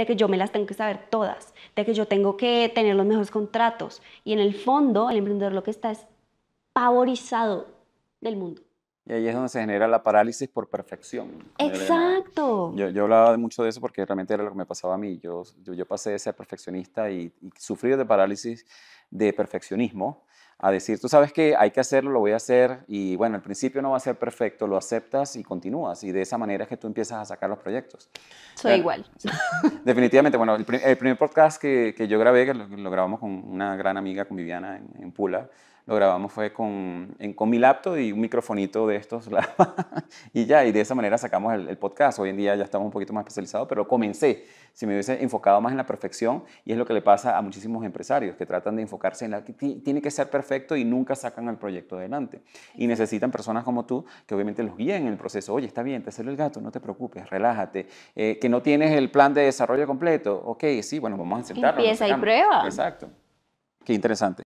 de que yo me las tengo que saber todas, de que yo tengo que tener los mejores contratos. Y en el fondo, el emprendedor lo que está es pavorizado del mundo. Y ahí es donde se genera la parálisis por perfección. Exacto. Yo, yo, hablaba mucho de eso porque realmente era lo que me pasaba a mí. Yo, yo, pasé de ser perfeccionista y, y, de parálisis de perfeccionismo a decir, tú sabes que hay que hacerlo, lo voy a hacer y bueno, al principio no va a ser perfecto, lo aceptas y continúas y de esa manera es que tú empiezas a sacar los proyectos. Soy igual. Definitivamente, bueno, el, primer podcast que, que, yo grabé, que lo, grabamos con una gran amiga, con Viviana en, en Pula, lo grabamos fue con, en, con mi laptop y un microfonito de estos y ya, y de esa manera sacamos el, podcast. Hoy en día ya estamos un poquito más especializados, pero comencé, si me hubiese enfocado más en la perfección, y es lo que le pasa a muchísimos empresarios que tratan de enfocarse en la tiene que ser perfecto y nunca sacan el proyecto adelante. Y necesitan personas como tú que obviamente los guíen en el proceso. Oye, está bien, te sale el gato, no te preocupes, relájate. Eh, que no tienes el plan de desarrollo completo, ok, sí, bueno, vamos a sentarnos. Empieza y prueba. Exacto. Qué interesante.